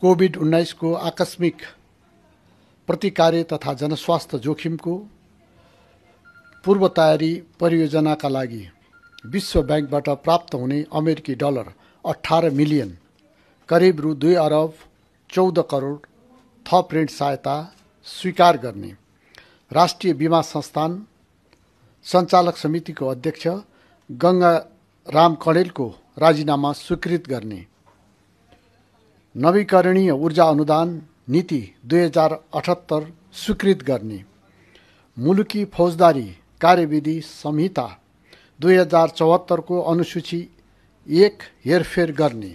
covid उन्नाइसको आकस्मिक प्रतिकार्य तथा जनस्वास्थ्य जोखिमको पूर्व तयारी परियोजनाका लागि विश्व ब्याङ्कबाट प्राप्त हुने अमेरिकी डलर अठार मिलियन करिब रु दुई अरब चौध करोड थप ऋण सहायता स्वीकार गर्ने राष्ट्रिय बिमा संस्थान सञ्चालक समितिको अध्यक्ष गङ्गा राम कणेलको राजीनामा स्वीकृत गर्ने नवीकरणीय ऊर्जा अनुदान नीति दुई हजार अठहत्तर स्वीकृत गर्ने मुलुकी फौजदारी कार्यविधि संहिता दुई हजार चौहत्तरको अनुसूची एक हेरफेर गर्ने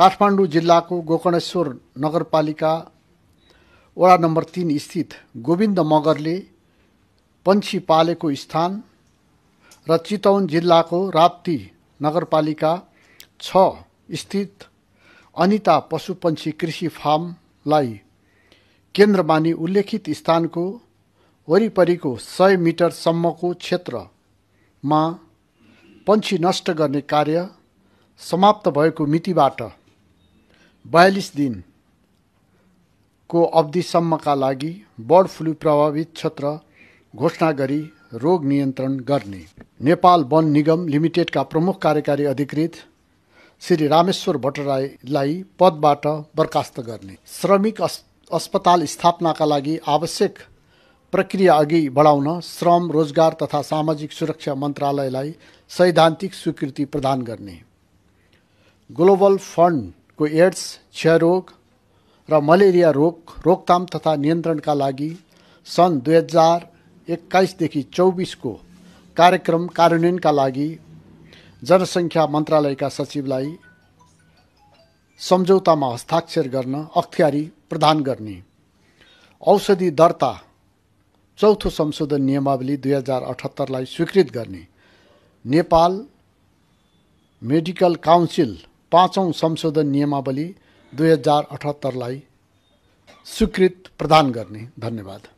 काठमाडौँ जिल्लाको गोकर्णेश्वर नगरपालिका वडा नम्बर तिन स्थित गोविन्द मगरले पन्छी पालेको स्थान र चितौन जिल्लाको राप्ती नगरपालिका छ स्थित अनिता पशुपन्छी कृषि फार्मलाई केन्द्र उल्लेखित स्थानको वरिपरिको सय मिटरसम्मको क्षेत्रमा पन्छी नष्ट गर्ने कार्य समाप्त भएको मितिबाट बयालिस दिनको अवधिसम्मका लागि बर्ड फ्लू प्रभावित क्षेत्र घोषणा गरी रोग नियन्त्रण गर्ने नेपाल वन निगम लिमिटेडका प्रमुख कार्यकारी अधिकृत श्री रामेश्वर भट्टराईलाई पदबाट बर्खास्त गर्ने श्रमिक अस् अस्पताल स्थापनाका लागि आवश्यक प्रक्रिया अघि बढाउन श्रम रोजगार तथा सामाजिक सुरक्षा मन्त्रालयलाई सैद्धान्तिक स्वीकृति प्रदान गर्ने ग्लोबल फन्डको एड्स क्षयरोग र मलेरिया रोग रोकथाम तथा नियन्त्रणका लागि सन् दुई हजार एक्काइसदेखि चौबिसको कार्यक्रम कार्यान्वयनका लागि जनसङ्ख्या मन्त्रालयका सचिवलाई सम्झौतामा हस्ताक्षर गर्न अख्तियारी प्रदान गर्ने औषधि दर्ता चौथो संशोधन नियमावली दुई हजार अठहत्तरलाई स्वीकृत गर्ने नेपाल मेडिकल काउन्सिल पाँचौँ संशोधन नियमावली दुई हजार अठहत्तरलाई स्वीकृत प्रदान गर्ने धन्यवाद